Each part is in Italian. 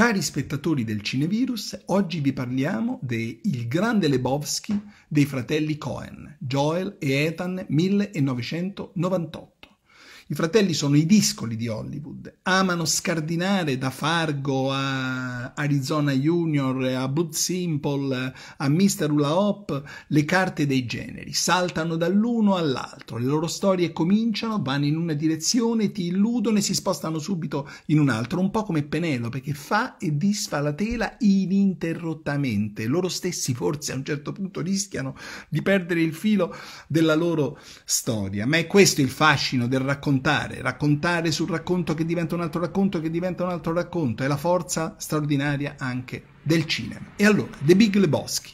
Cari spettatori del Cinevirus, oggi vi parliamo de Il grande Lebowski dei fratelli Cohen, Joel e Ethan 1998. I fratelli sono i discoli di Hollywood, amano scardinare da Fargo a Arizona Junior, a Blood Simple, a Mr. Hula Hop, le carte dei generi, saltano dall'uno all'altro, le loro storie cominciano, vanno in una direzione, ti illudono e si spostano subito in un altro, un po' come Penelope che fa e disfa la tela ininterrottamente, loro stessi forse a un certo punto rischiano di perdere il filo della loro storia, ma è questo il fascino del racconto raccontare, raccontare sul racconto che diventa un altro racconto, che diventa un altro racconto, è la forza straordinaria anche del cinema. E allora, The Big Lebowski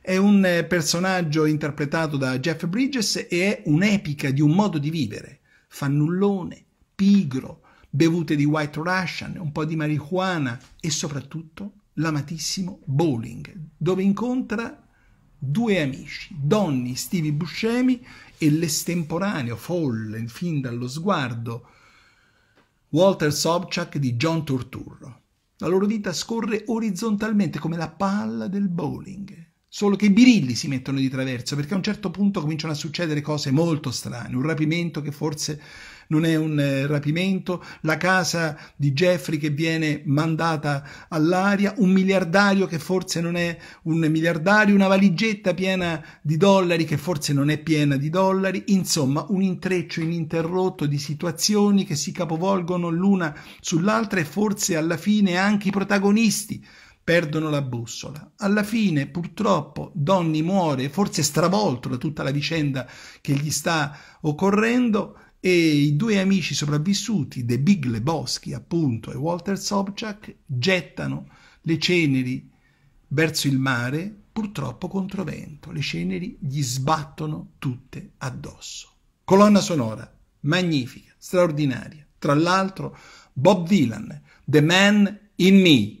è un eh, personaggio interpretato da Jeff Bridges e è un'epica di un modo di vivere, fannullone, pigro, bevute di White Russian, un po' di marijuana e soprattutto l'amatissimo bowling, dove incontra due amici, Donny Stevie Buscemi e l'estemporaneo, folle, fin dallo sguardo, Walter Sobchak di John Turturro. La loro vita scorre orizzontalmente come la palla del bowling, Solo che i birilli si mettono di traverso perché a un certo punto cominciano a succedere cose molto strane. Un rapimento che forse non è un eh, rapimento, la casa di Jeffrey che viene mandata all'aria, un miliardario che forse non è un miliardario, una valigetta piena di dollari che forse non è piena di dollari, insomma un intreccio ininterrotto di situazioni che si capovolgono l'una sull'altra e forse alla fine anche i protagonisti perdono la bussola. Alla fine, purtroppo, Donny muore, forse stravolto da tutta la vicenda che gli sta occorrendo, e i due amici sopravvissuti, The Big Lebowski appunto e Walter Sobchak, gettano le ceneri verso il mare, purtroppo controvento. Le ceneri gli sbattono tutte addosso. Colonna sonora, magnifica, straordinaria. Tra l'altro, Bob Dylan, The Man in Me,